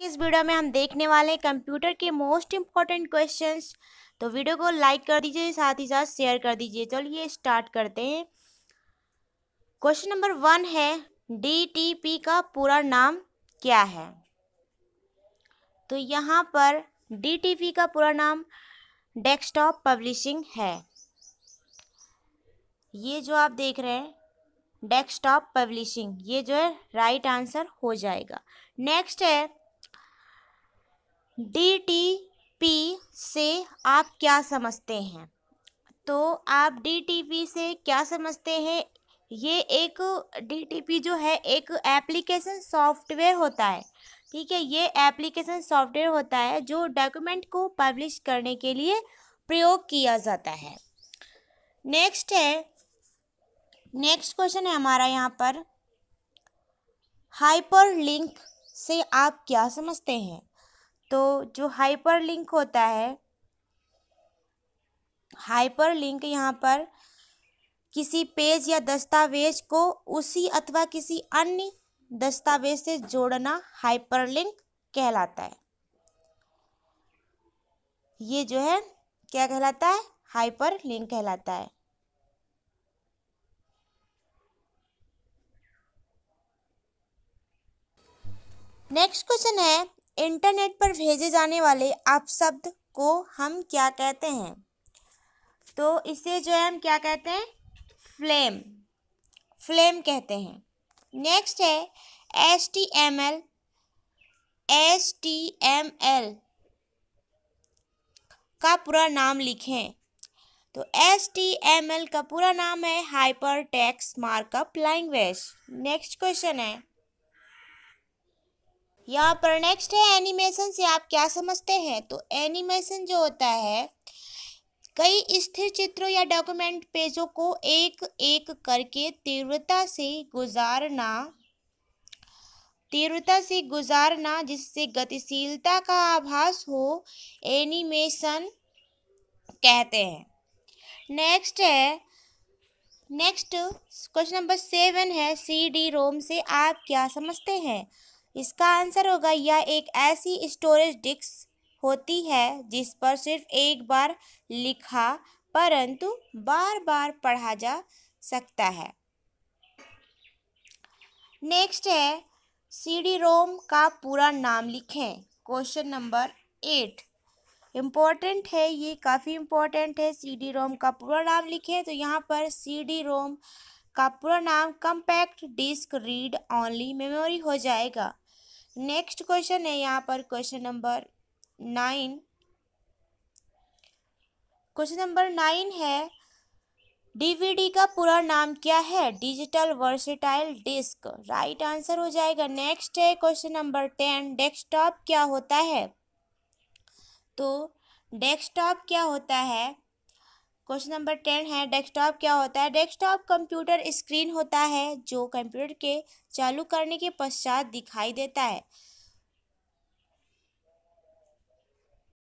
इस वीडियो में हम देखने वाले हैं कंप्यूटर के मोस्ट इम्पॉर्टेंट क्वेश्चंस तो वीडियो को लाइक कर दीजिए साथ ही साथ शेयर कर दीजिए चलिए स्टार्ट करते हैं क्वेश्चन नंबर वन है डी का पूरा नाम क्या है तो यहाँ पर डी का पूरा नाम डेस्कटॉप पब्लिशिंग है ये जो आप देख रहे हैं डेस्कटॉप पब्लिशिंग ये जो है राइट आंसर हो जाएगा नेक्स्ट है डी से आप क्या समझते हैं तो आप डी से क्या समझते हैं ये एक डी जो है एक एप्लीकेशन सॉफ्टवेयर होता है ठीक है ये एप्लीकेशन सॉफ्टवेयर होता है जो डॉक्यूमेंट को पब्लिश करने के लिए प्रयोग किया जाता है नेक्स्ट है नेक्स्ट क्वेश्चन है हमारा यहाँ पर हाइपरलिंक से आप क्या समझते हैं तो जो हाइपर लिंक होता है हाइपर लिंक यहाँ पर किसी पेज या दस्तावेज को उसी अथवा किसी अन्य दस्तावेज से जोड़ना हाइपरलिंक कहलाता है ये जो है क्या कहलाता है हाइपर लिंक कहलाता है नेक्स्ट क्वेश्चन है इंटरनेट पर भेजे जाने वाले अपशब्द को हम क्या कहते हैं तो इसे जो है हम क्या कहते हैं फ्लेम फ्लेम कहते हैं नेक्स्ट है S T M L S T M L का पूरा नाम लिखें तो एस टी एम एल का पूरा नाम है hyper text markup language next question है यहाँ पर नेक्स्ट है एनिमेशन से आप क्या समझते हैं तो एनिमेशन जो होता है कई स्थिर चित्रों या डॉक्यूमेंट पेजों को एक एक करके तीव्रता से गुजारना तीव्रता से गुजारना जिससे गतिशीलता का आभास हो एनिमेशन कहते हैं नेक्स्ट है नेक्स्ट क्वेश्चन नंबर सेवन है सी डी रोम से आप क्या समझते हैं इसका आंसर होगा यह एक ऐसी स्टोरेज डिस्क होती है जिस पर सिर्फ एक बार लिखा परंतु बार बार पढ़ा जा सकता है नेक्स्ट है सीडी रोम का पूरा नाम लिखें क्वेश्चन नंबर एट इम्पोर्टेंट है ये काफ़ी इम्पॉर्टेंट है सीडी रोम का पूरा नाम लिखें तो यहाँ पर सीडी रोम का पूरा नाम compact disc read only memory हो जाएगा नेक्स्ट क्वेश्चन है यहाँ पर question number nine question number nine है डीवीडी का पूरा नाम क्या है digital versatile disc right answer हो जाएगा नेक्स्ट है क्वेश्चन नंबर टेन डेस्कटॉप क्या होता है तो डेस्कटॉप क्या होता है क्वेश्चन नंबर टेन है डेस्कटॉप क्या होता है डेस्कटॉप कंप्यूटर स्क्रीन होता है जो कंप्यूटर के चालू करने के पश्चात दिखाई देता है